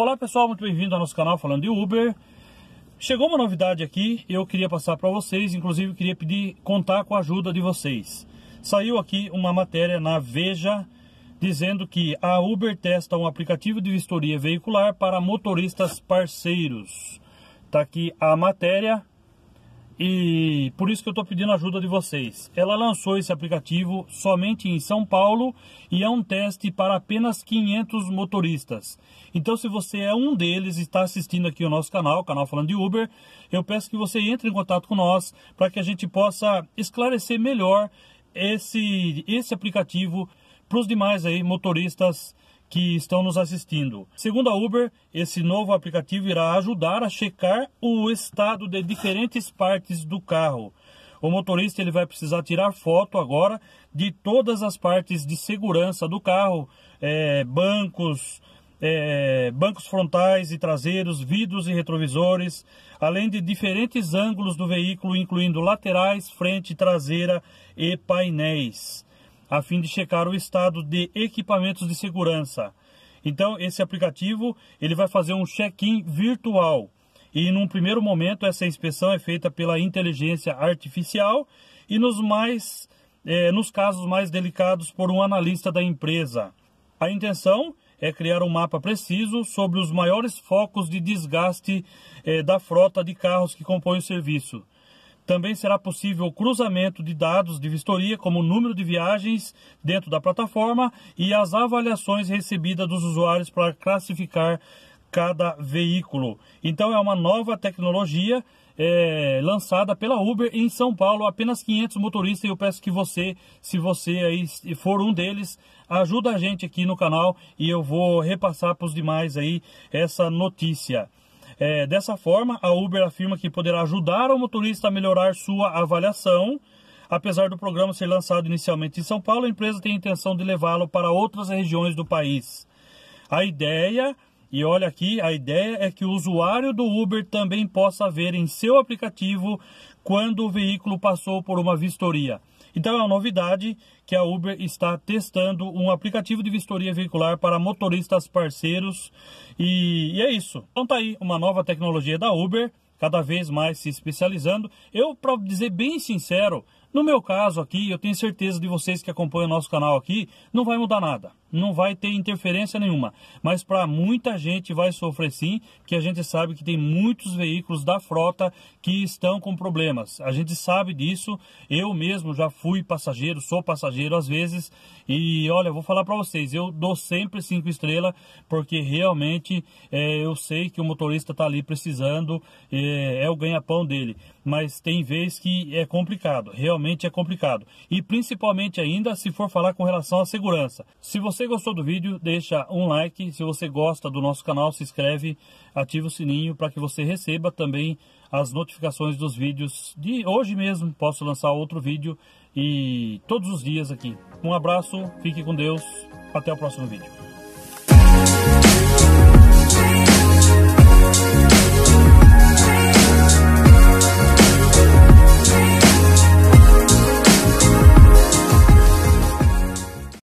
Olá pessoal, muito bem-vindo ao nosso canal falando de Uber. Chegou uma novidade aqui, eu queria passar para vocês, inclusive queria pedir contar com a ajuda de vocês. Saiu aqui uma matéria na Veja dizendo que a Uber testa um aplicativo de vistoria veicular para motoristas parceiros. Tá aqui a matéria e por isso que eu estou pedindo a ajuda de vocês. Ela lançou esse aplicativo somente em São Paulo e é um teste para apenas 500 motoristas. Então, se você é um deles e está assistindo aqui o nosso canal, o canal falando de Uber, eu peço que você entre em contato com nós para que a gente possa esclarecer melhor esse, esse aplicativo para os demais aí motoristas que estão nos assistindo. Segundo a Uber, esse novo aplicativo irá ajudar a checar o estado de diferentes partes do carro. O motorista ele vai precisar tirar foto agora de todas as partes de segurança do carro, é, bancos, é, bancos frontais e traseiros, vidros e retrovisores, além de diferentes ângulos do veículo, incluindo laterais, frente, traseira e painéis a fim de checar o estado de equipamentos de segurança. Então, esse aplicativo ele vai fazer um check-in virtual. E num primeiro momento, essa inspeção é feita pela inteligência artificial e nos, mais, eh, nos casos mais delicados por um analista da empresa. A intenção é criar um mapa preciso sobre os maiores focos de desgaste eh, da frota de carros que compõe o serviço. Também será possível o cruzamento de dados de vistoria, como o número de viagens dentro da plataforma e as avaliações recebidas dos usuários para classificar cada veículo. Então é uma nova tecnologia é, lançada pela Uber em São Paulo, apenas 500 motoristas e eu peço que você, se você aí for um deles, ajuda a gente aqui no canal e eu vou repassar para os demais aí essa notícia. É, dessa forma, a Uber afirma que poderá ajudar o motorista a melhorar sua avaliação. Apesar do programa ser lançado inicialmente em São Paulo, a empresa tem a intenção de levá-lo para outras regiões do país. A ideia, e olha aqui, a ideia é que o usuário do Uber também possa ver em seu aplicativo quando o veículo passou por uma vistoria. Então é uma novidade que a Uber está testando um aplicativo de vistoria veicular para motoristas parceiros. E, e é isso. Então tá aí uma nova tecnologia da Uber cada vez mais se especializando. Eu, para dizer bem sincero, no meu caso aqui, eu tenho certeza de vocês que acompanham o nosso canal aqui, não vai mudar nada, não vai ter interferência nenhuma. Mas para muita gente vai sofrer sim, que a gente sabe que tem muitos veículos da frota que estão com problemas. A gente sabe disso, eu mesmo já fui passageiro, sou passageiro às vezes, e olha, vou falar para vocês, eu dou sempre cinco estrelas, porque realmente é, eu sei que o motorista está ali precisando, é, é o ganha-pão dele. Mas tem vez que é complicado, realmente realmente é complicado. E principalmente ainda se for falar com relação à segurança. Se você gostou do vídeo, deixa um like. Se você gosta do nosso canal, se inscreve, ativa o sininho para que você receba também as notificações dos vídeos de hoje mesmo. Posso lançar outro vídeo e todos os dias aqui. Um abraço, fique com Deus, até o próximo vídeo.